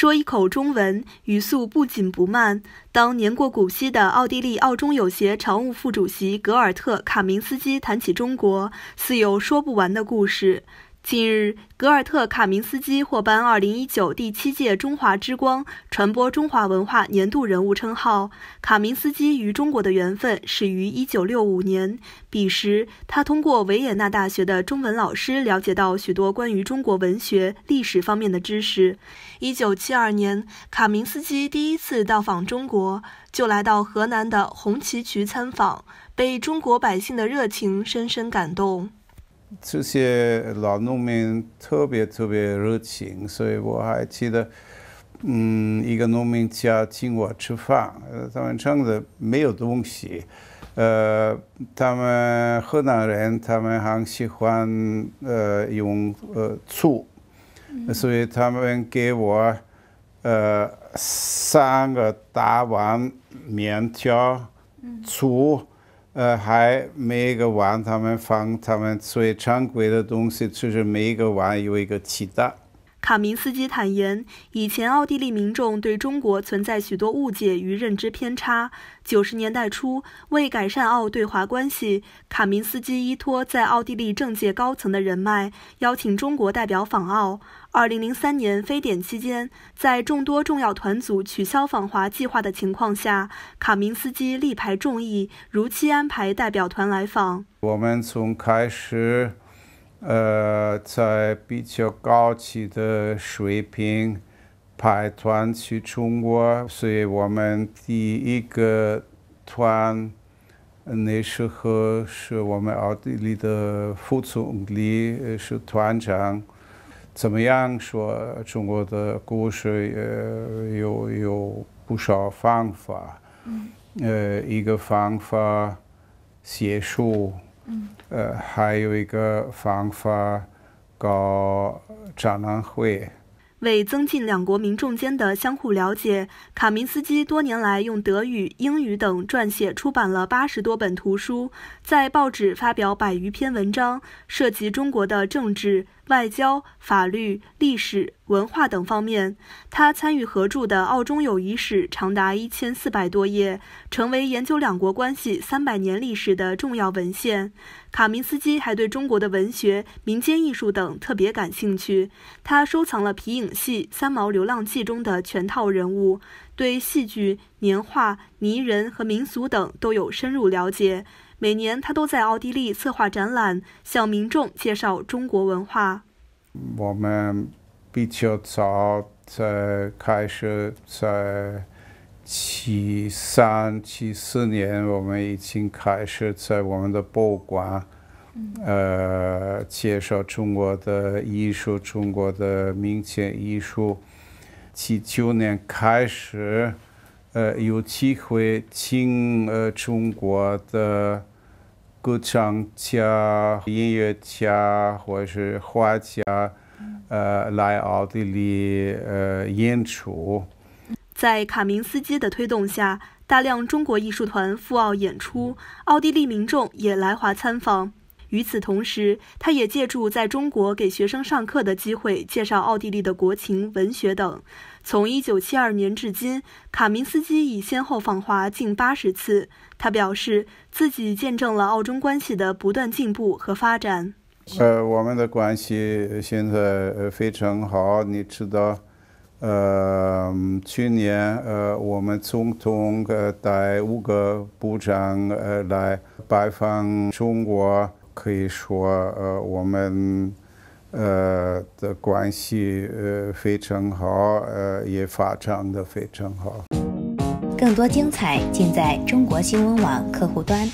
说一口中文，语速不紧不慢。当年过古稀的奥地利奥中友协常务副主席格尔特卡明斯基谈起中国，似有说不完的故事。近日，格尔特·卡明斯基获颁2019第七届“中华之光”传播中华文化年度人物称号。卡明斯基与中国的缘分始于1965年，彼时他通过维也纳大学的中文老师了解到许多关于中国文学历史方面的知识。1972年，卡明斯基第一次到访中国，就来到河南的红旗渠参访，被中国百姓的热情深深感动。这些老农民特别特别热情，所以我还记得，嗯，一个农民家请我吃饭，他们厂的没有东西，呃，他们河南人，他们很喜欢呃用呃醋，所以他们给我呃三个大碗面条醋。呃，还每一个碗，他们放他们最常规的东西，就是每一个碗有一个鸡蛋。卡明斯基坦言，以前奥地利民众对中国存在许多误解与认知偏差。九十年代初，为改善奥对华关系，卡明斯基依托在奥地利政界高层的人脉，邀请中国代表访奥。二零零三年非典期间，在众多重要团组取消访华计划的情况下，卡明斯基力排众议，如期安排代表团来访。我们从开始。呃，在比较高级的水平，派团去中国，所以我们第一个团那时候是我们奥地利的副总理是团长，怎么样说中国的故事呃，有有不少方法，呃，一个方法写书。呃，还有一个方法搞展览会。为增进两国民众间的相互了解，卡明斯基多年来用德语、英语等撰写出版了八十多本图书，在报纸发表百余篇文章，涉及中国的政治、外交、法律、历史文化等方面。他参与合著的《澳中友谊史》长达一千四百多页，成为研究两国关系三百年历史的重要文献。卡明斯基还对中国的文学、民间艺术等特别感兴趣，他收藏了皮影。戏《三毛流浪记》中的全套人物，对戏剧、年画、泥人和民俗等都有深入了解。每年他都在奥地利策划展览，向民众介绍中国文化。我们比较早在开始，在七三七四年，我们已经开始在我们的博物馆。呃，介绍中国的艺术，中国的民间艺术。七九年开始，呃，有机会请呃中国的歌唱家、音乐家或者是画家，呃，来奥地利呃演出。在卡明斯基的推动下，大量中国艺术团赴澳演出，奥地利民众也来华参访。与此同时，他也借助在中国给学生上课的机会，介绍奥地利的国情、文学等。从一九七二年至今，卡明斯基已先后访华近八十次。他表示，自己见证了澳中关系的不断进步和发展。呃，我们的关系现在非常好，你知道，呃，去年呃，我们总统带五个部长呃来拜访中国。可以说，呃，我们，呃的关系，呃非常好，呃也发展的非常好。更多精彩尽在中国新闻网客户端。